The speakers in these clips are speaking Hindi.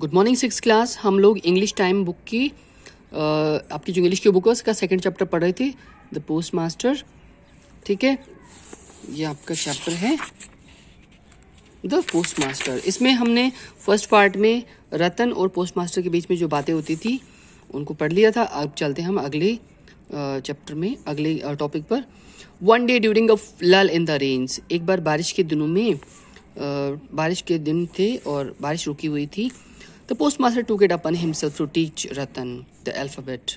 गुड मॉर्निंग सिक्स क्लास हम लोग इंग्लिश टाइम बुक की आपकी जो इंग्लिश की बुक है उसका सेकेंड चैप्टर पढ़ रहे थे द पोस्ट मास्टर ठीक है ये आपका चैप्टर है द पोस्ट मास्टर इसमें हमने फर्स्ट पार्ट में रतन और पोस्ट मास्टर के बीच में जो बातें होती थी उनको पढ़ लिया था अब चलते हैं हम अगले चैप्टर में अगले टॉपिक पर वन डे ड्यूरिंग ऑफ लल इन द रेंज एक बार बारिश के दिनों में बारिश के दिन थे और बारिश रुकी हुई थी The तो postmaster took it upon himself to teach Ratan the alphabet.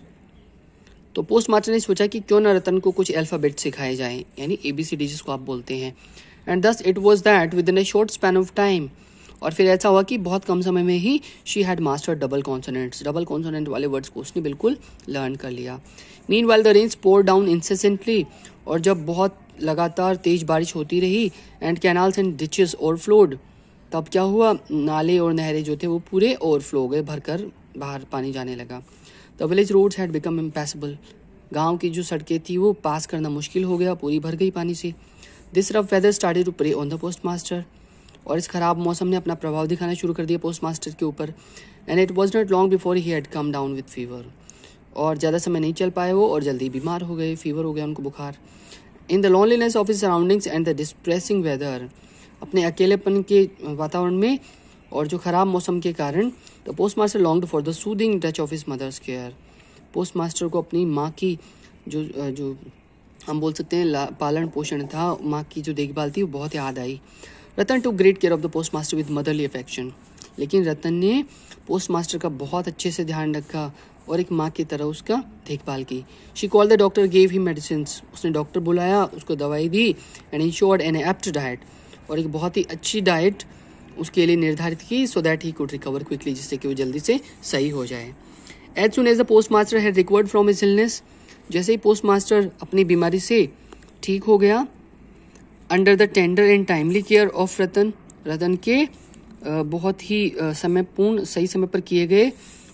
तो पोस्टमास्टर ने सोचा कि क्यों ना रतन को कुछ अल्फ़ाबेट सिखाए जाए यानी ए बी सी डी जिसको आप बोलते हैं and thus it was that within a short span of time और फिर ऐसा हुआ कि बहुत कम समय में ही she had master double consonants double consonant वाले वर्ड्स को उसने बिल्कुल लर्न कर लिया meanwhile the rains pour down incessantly और जब बहुत लगातार तेज बारिश होती रही and canals and ditches overflowed flowed तो अब क्या हुआ नाले और नहरें जो थे वो पूरे ओवरफ्लो हो गए भरकर बाहर पानी जाने लगा the village roads had become impassable गांव की जो सड़कें थी वो पास करना मुश्किल हो गया पूरी भर गई पानी से this rough weather started to prey on the post master और इस खराब मौसम ने अपना प्रभाव दिखाना शुरू कर दिया पोस्ट मास्टर के ऊपर and it was not long before he had come down with fever और ज़्यादा समय नहीं चल पाए वो और जल्दी बीमार हो गए फीवर हो गया उनको बुखार in the loneliness of his surroundings and the depressing weather अपने अकेलेपन के वातावरण में और जो ख़राब मौसम के कारण the post master longed for the soothing touch of his mother's care post master को अपनी माँ की जो जो हम बोल सकते हैं पालन पोषण था माँ की जो देखभाल थी वो बहुत याद आई Ratan took great care of the post master with motherly affection लेकिन रतन ने पोस्ट मास्टर का बहुत अच्छे से ध्यान रखा और एक माँ की तरह उसका देखभाल की she call the doctor gave he medicine उसने डॉक्टर बुलाया उसको दवाई दी and ensured an apt diet और एक बहुत ही अच्छी डाइट उसके लिए निर्धारित की so that he could recover quickly जिससे कि वो जल्दी से सही हो जाए as soon as the post master has recovered from his illness जैसे ही पोस्ट मास्टर अपनी बीमारी से ठीक हो गया under the tender and timely care of Ratan Ratan के बहुत ही समय पूर्ण सही समय पर किए गए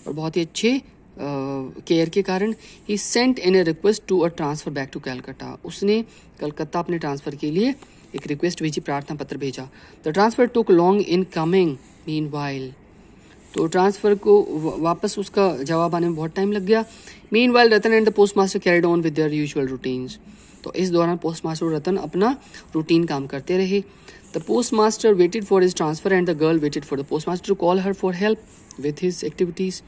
और बहुत ही अच्छे केयर के कारण he sent an a request to a transfer back to Calcutta उसने कलकत्ता अपने ट्रांसफ़र के लिए एक रिक्वेस्ट भेजी प्रार्थना पत्र भेजा the transfer took long in coming meanwhile तो ट्रांसफ़र को वापस उसका जवाब आने में बहुत टाइम लग गया meanwhile Ratan and the post master carried on with usual routines तो इस दौरान पोस्ट मास्टर रतन अपना रूटीन काम करते रहे the post master waited for his transfer and the girl waited for the post master to call her for help with his activities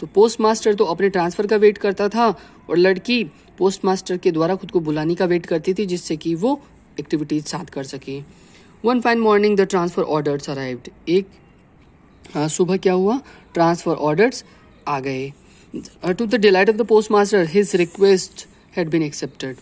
तो पोस्ट मास्टर तो अपने ट्रांसफ़र का वेट करता था और लड़की पोस्ट मास्टर के द्वारा खुद को बुलाने का वेट करती थी जिससे कि वो एक्टिविटीज़ साथ कर सकें one fine morning the transfer orders arrived एक सुबह क्या हुआ ट्रांसफ़र ऑर्डर्स आ गए to the delight of the post master his request had been accepted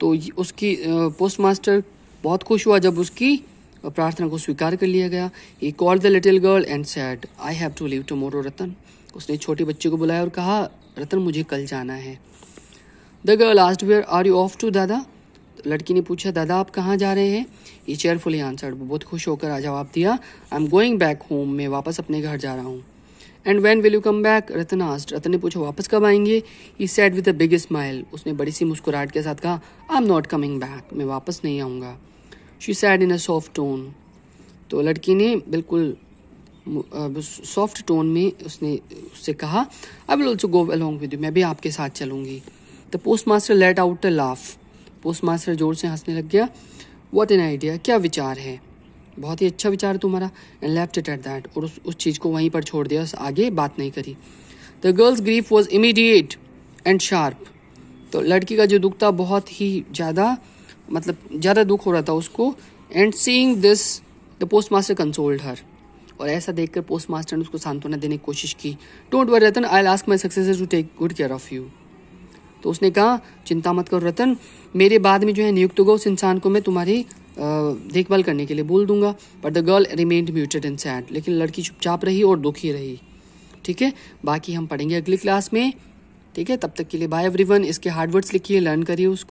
तो उसकी पोस्ट मास्टर बहुत खुश हुआ जब उसकी प्रार्थना को स्वीकार कर लिया गया he call the little girl and said I have to tomorrow Ratan उसने छोटे बच्चे को बुलाया और कहा रतन मुझे कल जाना है द गर्ल लास्ट where are you off to दादा लड़की ने पूछा दादा आप कहाँ जा रहे हैं ये चेयरफुली आंसर वो बहुत खुश होकर जवाब दिया I am going back home मैं वापस अपने घर जा रहा हूँ and when will you come back Ratan asked Ratan ने पूछा वापस कब आएंगे he said with a big smile उसने बड़ी सी मुस्कुराहट के साथ कहा I am not coming back मैं वापस नहीं आऊँगा she said in a soft tone तो लड़की ने बिल्कुल सॉफ्ट टोन में उसने उससे कहा I will also go along with you मैं भी आपके साथ चलूँगी the post master let out a laugh post master जोर से हंसने लग गया वॉट एन आइडिया क्या विचार है बहुत ही अच्छा विचार है तुम्हारा and left it at that और उस उस चीज़ को वहीं पर छोड़ दिया उस आगे बात नहीं करी the girl's grief was immediate and sharp तो लड़की का जो दुख था बहुत ही ज़्यादा मतलब ज़्यादा दुख हो रहा था उसको and seeing this the post master consoled her और ऐसा देखकर पोस्ट मास्टर ने उसको सांत्वना देने की कोशिश की don't worry Ratan I'll ask my successor to take good care of you तो उसने कहा चिंता मत करो रतन मेरे बाद में जो है नियुक्त होगा उस इंसान को मैं तुम्हारी देखभाल करने के लिए बोल दूंगा but the girl remained muted in sad लेकिन लड़की चुपचाप रही और दुखी रही ठीक है बाकी हम पढ़ेंगे अगली क्लास में ठीक है तब तक के लिए बाय एवरीवन इसके हार्डवर्ड्स लिखिए लर्न करिए उसको